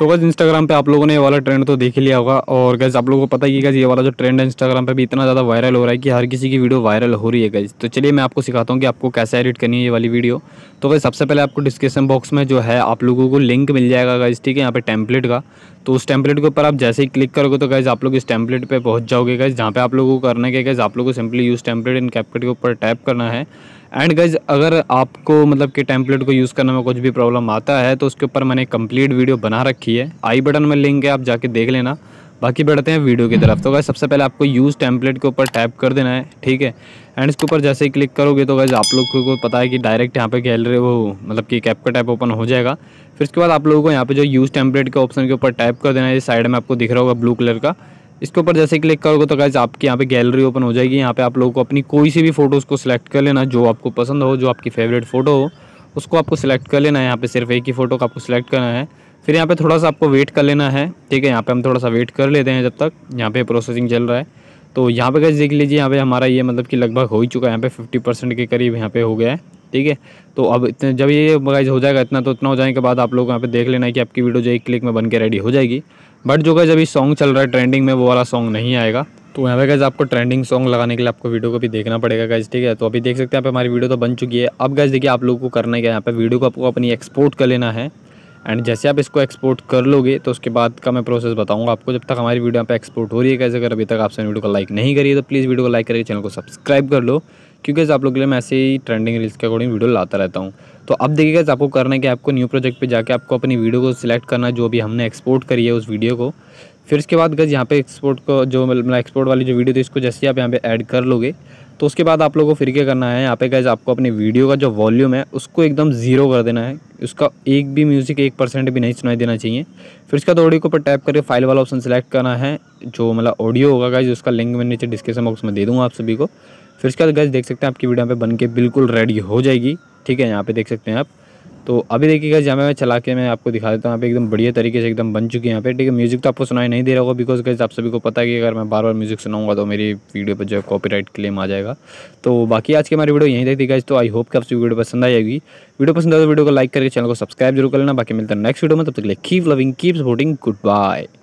सो गज इंस्टाग्राम पे आप लोगों ने ये वाला ट्रेंड तो देख लिया होगा और गज आप लोगों को पता ही गज ये वाला जो ट्रेंड है इंस्टाग्राम पे भी इतना ज़्यादा वायरल हो रहा है कि हर किसी की वीडियो वायरल हो रही है गज तो चलिए मैं आपको सिखाता हूँ कि आपको कैसे एडिट करनी है ये वाली वीडियो तो गई सबसे पहले आपको डिस्क्रिप्शन बॉक्स में जो है आप लोगों को लिंक मिल जाएगा गज ठीक है यहाँ पर टेम्पलेट का तो उस टेम्पलेट के ऊपर आप जैसे ही क्लिक करोगे तो गैस आप लोग इस टेम्पलेट पर पहुँच जाओगे गैस जहाँ पे आप लोगों को करना है गज आप लोगों को simply use template in CapCut के ऊपर टाइप करना है एंड गाइज अगर आपको मतलब कि टेम्पलेट को यूज़ करने में कुछ भी प्रॉब्लम आता है तो उसके ऊपर मैंने कंप्लीट वीडियो बना रखी है आई बटन में लिंक है आप जाके देख लेना बाकी बढ़ते हैं वीडियो की तरफ तो गाइज सबसे पहले आपको यूज़ टेम्पलेट के ऊपर टैप कर देना है ठीक है एंड इसके ऊपर जैसे ही क्लिक करोगे तो गाइज आप लोग को पता है कि डायरेक्ट यहाँ पे गैलरी वो मतलब कि कैप का टैप ओपन हो जाएगा फिर उसके बाद आप लोगों को यहाँ पे जो यूज़ टेम्पलेट के ऑप्शन के ऊपर टैप कर देना है साइड में आपको दिख रहा होगा ब्लू कलर का इसके ऊपर जैसे क्लिक करोगे तो गाइज आपकी यहाँ पे गैलरी ओपन हो जाएगी यहाँ पे आप लोगों को अपनी कोई सी भी फ़ोटोज़ को सिलेक्ट कर लेना जो आपको पसंद हो जो आपकी फेवरेट फ़ोटो हो उसको आपको सिलेक्ट कर लेना है यहाँ पे सिर्फ एक ही फ़ोटो का आपको सिलेक्ट करना है फिर यहाँ पे थोड़ा सा आपको वेट कर लेना है ठीक है यहाँ पे हम थोड़ा सा वेट कर लेते हैं जब तक यहाँ पे प्रोसेसिंग चल रहा है तो यहाँ पे गैस देख लीजिए यहाँ पे हमारा ये मतलब कि लगभग हो ही चुका है यहाँ पे फिफ्टी परसेंट के करीब यहाँ पे हो गया है ठीक है तो अब इतने जब ये गाइज हो जाएगा इतना तो इतना हो जाने के बाद आप लोग यहाँ पे देख लेना है कि आपकी वीडियो जो एक क्लिक में बन के रेडी हो जाएगी बट जो गैज़ अभी सॉन्ग चल रहा है ट्रेंडिंग में वो वाला सॉन्ग नहीं आएगा तो यहाँ पे गज़ आपको ट्रेंडिंग सॉन्ग लगाने के लिए आपको वीडियो को भी देखना पड़ेगा गज़ ठीक है तो अभी देख सकते हैं यहाँ पे हमारी वीडियो तो बन चुकी है अब गज़ देखिए आप लोगों को करना क्या यहाँ पे वीडियो को आपको अपनी एक्सपोर्ट कर लेना है एंड जैसे आप इसको एक्सपोर्ट कर लोगे तो उसके बाद का मैं प्रोसेस बताऊंगा आपको जब तक हमारी वीडियो यहाँ पे एक्सपोर्ट हो रही है कैसे अगर अभी तक आपसे वीडियो को लाइक नहीं करिए तो प्लीज़ वीडियो को लाइक करके चैनल को सब्सक्राइब कर लो क्योंकि आप लोग के लिए मैं ऐसे ही ट्रेंडिंग रील्स के अकॉर्डिंग वीडियो लाता रहता हूँ तो अब देखिएगा आपको करना है कि आपको न्यू प्रोजेक्ट पे जाके आपको अपनी वीडियो को सिलेक्ट करना जो अभी हमने एक्सपोर्ट करी है उस वीडियो को फिर इसके बाद गज यहाँ पे एक्सपोर्ट को जो मतलब एक्सपोर्ट वाली जो वीडियो थी इसको जैसे आप यहाँ पे ऐड कर लोगे तो उसके बाद आप लोगों को फिर क्या करना है यहाँ पे गज आपको अपनी वीडियो का जो वॉल्यूम है उसको एकदम ज़ीरो कर देना है उसका एक भी म्यूज़िक एक परसेंट भी नहीं सुनाई देना चाहिए फिर उसके बाद ऑडियो को ऊपर टैप करके फाइल वाला ऑप्शन सेलेक्ट करना है जो मतलब ऑडियो होगा गज उसका लिंक मैं नीचे डिस्क्रिप्शन बॉक्स में दे दूँगा आप सभी को फिर उसके बाद गज देख सकते हैं आपकी वीडियो यहाँ पर बन के बिल्कुल रेडी हो जाएगी ठीक है यहाँ पर देख सकते हैं आप तो अभी देखिएगा जहाँ मैं चला के मैं आपको दिखा देता हूँ यहाँ पे एकदम बढ़िया तरीके से एकदम बन चुकी है यहाँ पे ठीक है म्यूज़िक तो आपको सुनाई नहीं दे रहा होगा बिकॉज कैसे आप सभी को पता है कि अगर मैं बार बार म्यूज़िक सुनाऊंगा तो मेरी वीडियो पर जो है राइट क्लेम आ जाएगा तो बाकी आज की हमारी वीडियो यहीं देखती गई तो आई होप कि आपसे वीडियो पसंद आएगी वीडियो पसंद आए तो वीडियो को लाइक करके चैनल को सब्सक्राइब जरूर कर लेना बाकी मिलता है नेक्स्ट वीडियो में तब तक लेप keep loving keep supporting good bye